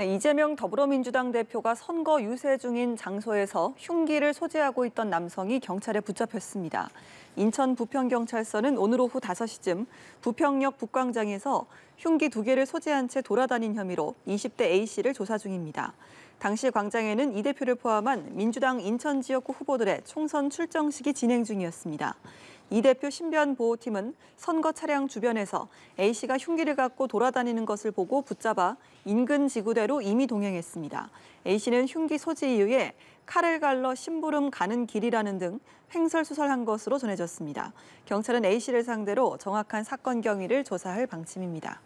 네, 이재명 더불어민주당 대표가 선거 유세 중인 장소에서 흉기를 소지하고 있던 남성이 경찰에 붙잡혔습니다. 인천 부평경찰서는 오늘 오후 5시쯤 부평역 북광장에서 흉기 두 개를 소지한 채 돌아다닌 혐의로 20대 A씨를 조사 중입니다. 당시 광장에는 이 대표를 포함한 민주당 인천 지역구 후보들의 총선 출정식이 진행 중이었습니다. 이 대표 신변보호팀은 선거 차량 주변에서 A씨가 흉기를 갖고 돌아다니는 것을 보고 붙잡아 인근 지구대로 이미 동행했습니다. A씨는 흉기 소지 이후에 칼을 갈러 심부름 가는 길이라는 등 횡설수설한 것으로 전해졌습니다. 경찰은 A씨를 상대로 정확한 사건 경위를 조사할 방침입니다.